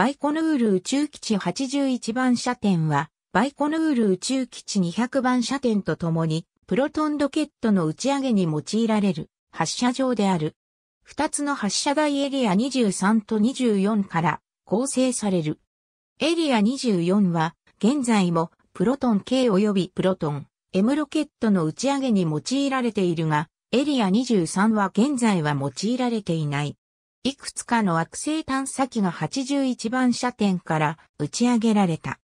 バイコヌール宇宙基地81番射点は、バイコヌール宇宙基地200番射点とともに、プロトンロケットの打ち上げに用いられる発射場である。二つの発射台エリア23と24から構成される。エリア24は、現在もプロトン K 及びプロトン M ロケットの打ち上げに用いられているが、エリア23は現在は用いられていない。いくつかの惑星探査機が81番射点から打ち上げられた。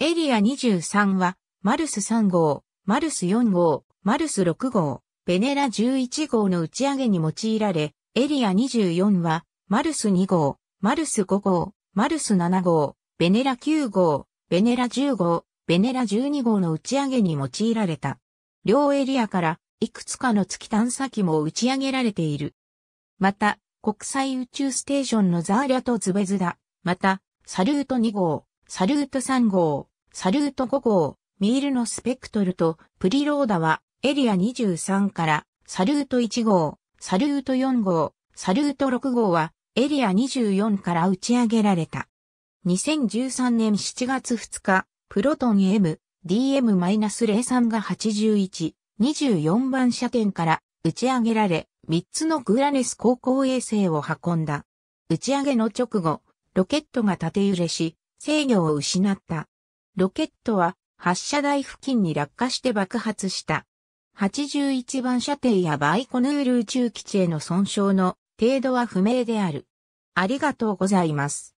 エリア23は、マルス3号、マルス4号、マルス6号、ベネラ11号の打ち上げに用いられ、エリア24は、マルス2号、マルス5号、マルス7号、ベネラ9号、ベネラ10号、ベネラ12号の打ち上げに用いられた。両エリアから、いくつかの月探査機も打ち上げられている。また、国際宇宙ステーションのザーリャとズベズダ、また、サルート2号、サルート3号、サルート5号、ミールのスペクトルとプリローダはエリア23からサルート1号、サルート4号、サルート6号はエリア24から打ち上げられた。2013年7月2日、プロトン M、DM-03 が81、24番射点から打ち上げられ、3つのグラネス航行衛星を運んだ。打ち上げの直後、ロケットが縦揺れし、制御を失った。ロケットは発射台付近に落下して爆発した。81番射程やバイコヌール宇宙基地への損傷の程度は不明である。ありがとうございます。